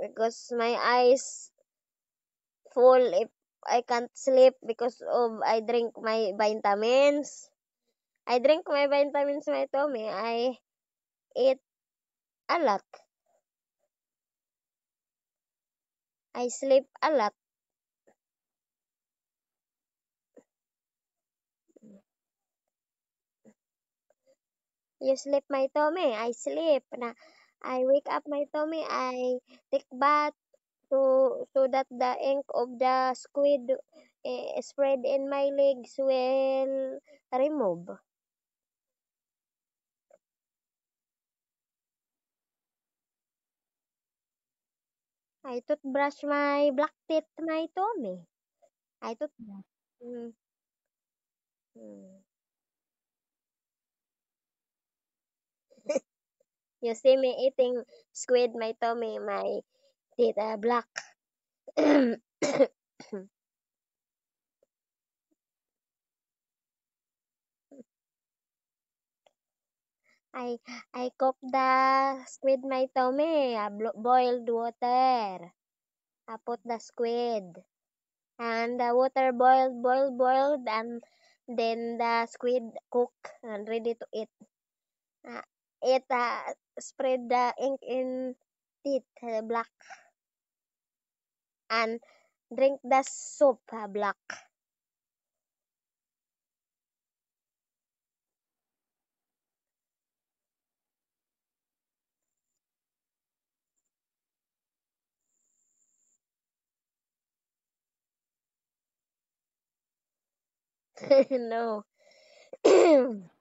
because my eyes full if I can't sleep because of I drink my vitamins. I drink my vitamins my tummy. I eat a lot. I sleep a lot. You sleep my tummy. I sleep Nah. I wake up my tummy, I take bath to, so that the ink of the squid uh, spread in my legs will remove. I toothbrush my black teeth, my tummy. I toothbrush. Mm. Mm. You see me eating squid, my tummy, my teeth are black. I I cook the squid my tummy. I boiled water. I put the squid. And the water boiled, boiled, boiled, and then the squid cook and ready to eat. Uh, it uh, spread the ink in teeth uh, black and drink the soup uh, black no